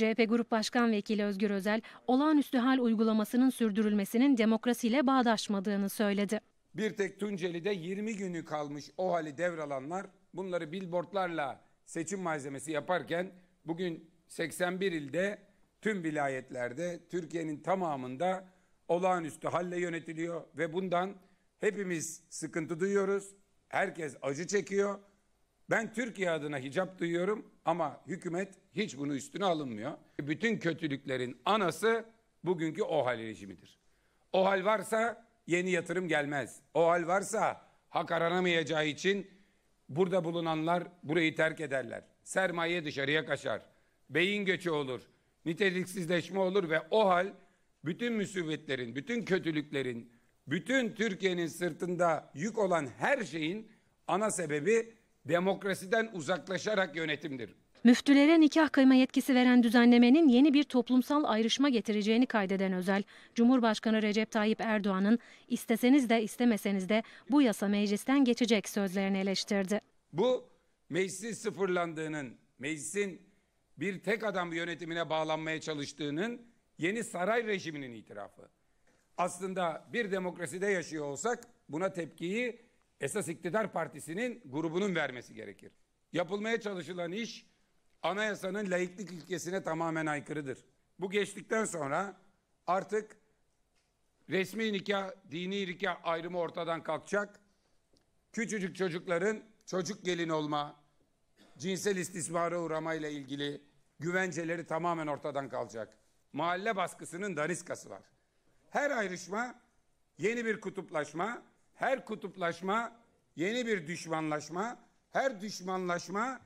CHP Grup Başkan Vekili Özgür Özel, olağanüstü hal uygulamasının sürdürülmesinin demokrasiyle bağdaşmadığını söyledi. Bir tek Tunceli'de 20 günü kalmış o hali devralanlar bunları billboardlarla seçim malzemesi yaparken bugün 81 ilde tüm vilayetlerde Türkiye'nin tamamında olağanüstü halle yönetiliyor ve bundan hepimiz sıkıntı duyuyoruz. Herkes acı çekiyor. Ben Türkiye adına hicap duyuyorum ama hükümet hiç bunu üstüne alınmıyor. Bütün kötülüklerin anası bugünkü OHAL rejimidir. OHAL varsa yeni yatırım gelmez. OHAL varsa hak aranamayacağı için burada bulunanlar burayı terk ederler. Sermaye dışarıya kaçar. Beyin göçü olur. Niteliksizleşme olur ve OHAL bütün müsibetlerin, bütün kötülüklerin, bütün Türkiye'nin sırtında yük olan her şeyin ana sebebi demokrasiden uzaklaşarak yönetimdir. Müftülere nikah kıyma yetkisi veren düzenlemenin yeni bir toplumsal ayrışma getireceğini kaydeden Özel, Cumhurbaşkanı Recep Tayyip Erdoğan'ın isteseniz de istemeseniz de bu yasa meclisten geçecek sözlerini eleştirdi. Bu meclisin sıfırlandığının, meclisin bir tek adam yönetimine bağlanmaya çalıştığının yeni saray rejiminin itirafı. Aslında bir demokraside yaşıyor olsak buna tepkiyi esas iktidar partisinin grubunun vermesi gerekir. Yapılmaya çalışılan iş anayasanın laiklik ilkesine tamamen aykırıdır. Bu geçtikten sonra artık resmi nikah, dini nikah ayrımı ortadan kalkacak. Küçücük çocukların çocuk gelin olma, cinsel istismara uğramayla ilgili güvenceleri tamamen ortadan kalacak. Mahalle baskısının daniskası var. Her ayrışma yeni bir kutuplaşma, her kutuplaşma yeni bir düşmanlaşma, her düşmanlaşma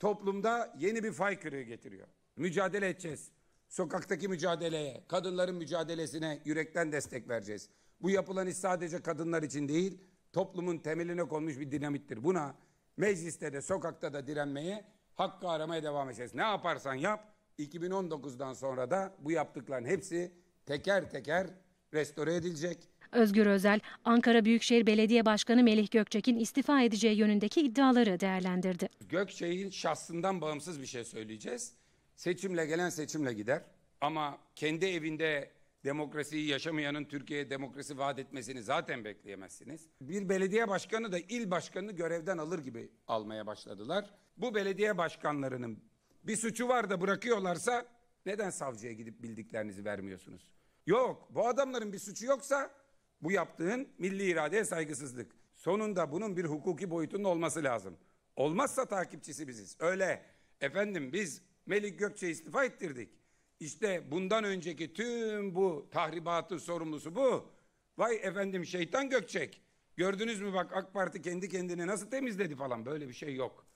toplumda yeni bir faykırı getiriyor. Mücadele edeceğiz. Sokaktaki mücadeleye, kadınların mücadelesine yürekten destek vereceğiz. Bu yapılan iş sadece kadınlar için değil, toplumun temeline konmuş bir dinamittir. Buna mecliste de sokakta da direnmeye, hakkı aramaya devam edeceğiz. Ne yaparsan yap, 2019'dan sonra da bu yaptıkların hepsi teker teker restore edilecek Özgür Özel, Ankara Büyükşehir Belediye Başkanı Melih Gökçek'in istifa edeceği yönündeki iddiaları değerlendirdi. Gökçek'in şahsından bağımsız bir şey söyleyeceğiz. Seçimle gelen seçimle gider ama kendi evinde demokrasiyi yaşamayanın Türkiye'ye demokrasi vaat etmesini zaten bekleyemezsiniz. Bir belediye başkanı da il başkanını görevden alır gibi almaya başladılar. Bu belediye başkanlarının bir suçu var da bırakıyorlarsa neden savcıya gidip bildiklerinizi vermiyorsunuz? Yok bu adamların bir suçu yoksa bu yaptığın milli iradeye saygısızlık. Sonunda bunun bir hukuki boyutunun olması lazım. Olmazsa takipçisi biziz. Öyle efendim biz Melik Gökçe istifa ettirdik. İşte bundan önceki tüm bu tahribatın sorumlusu bu. Vay efendim şeytan Gökçek. Gördünüz mü bak AK Parti kendi kendini nasıl temizledi falan böyle bir şey yok.